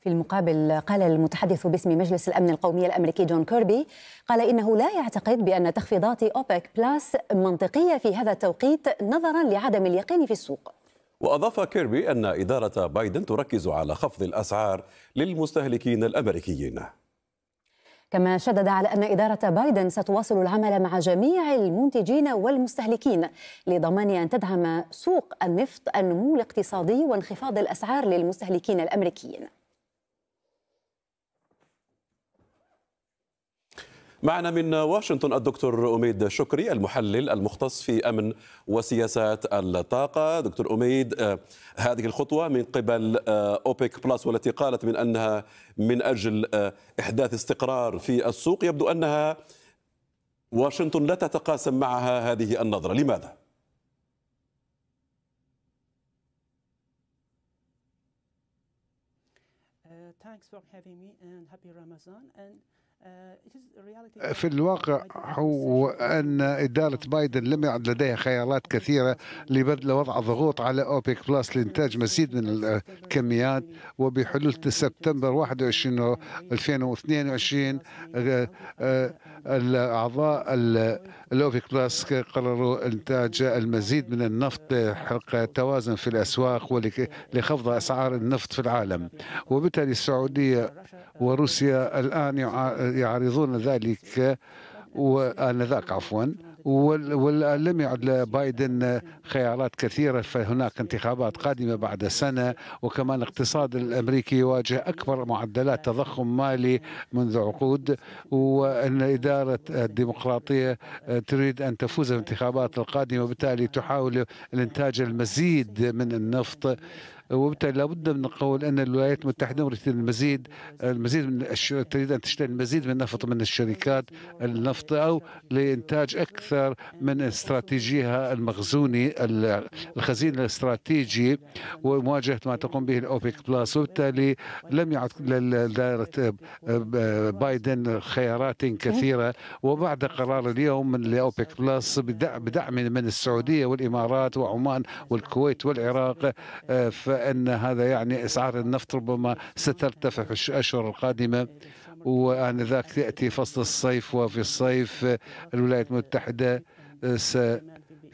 في المقابل قال المتحدث باسم مجلس الأمن القومي الأمريكي جون كيربي قال إنه لا يعتقد بأن تخفيضات أوبك بلاس منطقية في هذا التوقيت نظرا لعدم اليقين في السوق وأضاف كيربي أن إدارة بايدن تركز على خفض الأسعار للمستهلكين الأمريكيين كما شدد على أن إدارة بايدن ستواصل العمل مع جميع المنتجين والمستهلكين لضمان أن تدعم سوق النفط النمو الاقتصادي وانخفاض الأسعار للمستهلكين الأمريكيين معنا من واشنطن الدكتور أميد شكري المحلل المختص في أمن وسياسات الطاقة دكتور أميد آه، هذه الخطوة من قبل آه، أوبيك بلس والتي قالت من أنها من أجل آه، إحداث استقرار في السوق يبدو أنها واشنطن لا تتقاسم معها هذه النظرة لماذا؟ uh, Thanks for having me and happy Ramadan and Uh, في الواقع هو أن إدارة بايدن لم يعد لديها خيارات كثيرة لبذل وضع ضغوط على أوبيك بلس لإنتاج مزيد من الكميات وبحلول سبتمبر 21 2022 آه، الأعضاء الأوبيك بلس قرروا إنتاج المزيد من النفط لحق uh, توازن في الأسواق ولخفض أسعار النفط في العالم وبالتالي السعودية وروسيا الآن يعارضون ذلك وآنذاك عفوا ولم يعد لبايدن خيارات كثيرة فهناك انتخابات قادمة بعد سنة وكمان الاقتصاد الأمريكي يواجه أكبر معدلات تضخم مالي منذ عقود وأن إدارة الديمقراطية تريد أن تفوز بالانتخابات القادمة وبالتالي تحاول الإنتاج المزيد من النفط وبالتالي لابد من القول ان الولايات المتحده تريد المزيد المزيد من الش... تريد ان تشتري المزيد من النفط من الشركات النفط او لانتاج اكثر من استراتيجيها المخزوني الخزين الاستراتيجي ومواجهه ما تقوم به الاوبك بلس وبالتالي لم يعد لدائره بايدن خيارات كثيره وبعد قرار اليوم من الاوبك بلس بدعم من السعوديه والامارات وعمان والكويت والعراق آه، أن هذا يعني أسعار النفط ربما سترتفع في الأشهر القادمة وآنذاك تأتي فصل الصيف وفي الصيف الولايات المتحدة س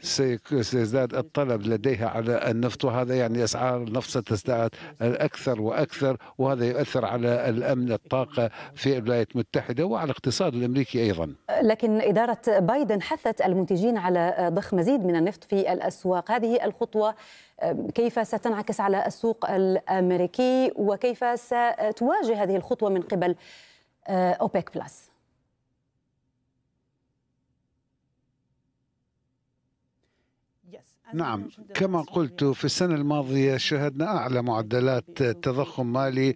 سيزداد الطلب لديها على النفط وهذا يعني أسعار النفط ستزداد أكثر وأكثر وهذا يؤثر على الأمن الطاقة في الولايات المتحدة وعلى الاقتصاد الأمريكي أيضا لكن إدارة بايدن حثت المنتجين على ضخ مزيد من النفط في الأسواق هذه الخطوة كيف ستنعكس على السوق الأمريكي وكيف ستواجه هذه الخطوة من قبل أوبيك بلس نعم كما قلت في السنة الماضية شهدنا أعلى معدلات تضخم مالي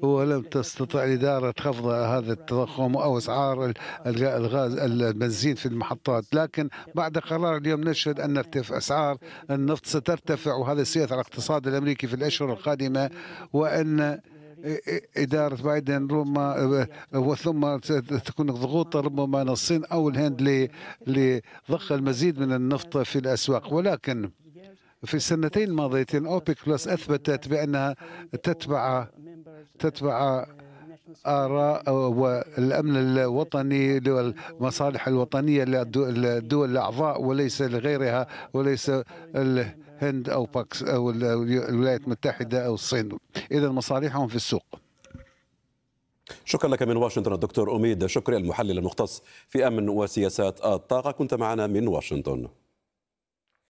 ولم تستطع الإدارة خفض هذا التضخم أو أسعار الغاز البنزين في المحطات لكن بعد قرار اليوم نشهد أن أسعار النفط سترتفع وهذا سيأثر على الاقتصاد الأمريكي في الأشهر القادمة وأن إدارة بايدن آه، ربما وثم تكون ضغوط آه. ربما من الصين أو الهند لضخ المزيد من النفط في الأسواق ولكن في السنتين الماضيتين أوبك بلس أثبتت بأنها تتبع تتبع آراء والأمن الوطني والمصالح الوطنية للدول الأعضاء وليس لغيرها وليس الهند أو باكس أو الولايات المتحدة أو الصين إذا مصالحهم في السوق شكرا لك من واشنطن الدكتور أميد شكري المحلل المختص في أمن وسياسات الطاقة كنت معنا من واشنطن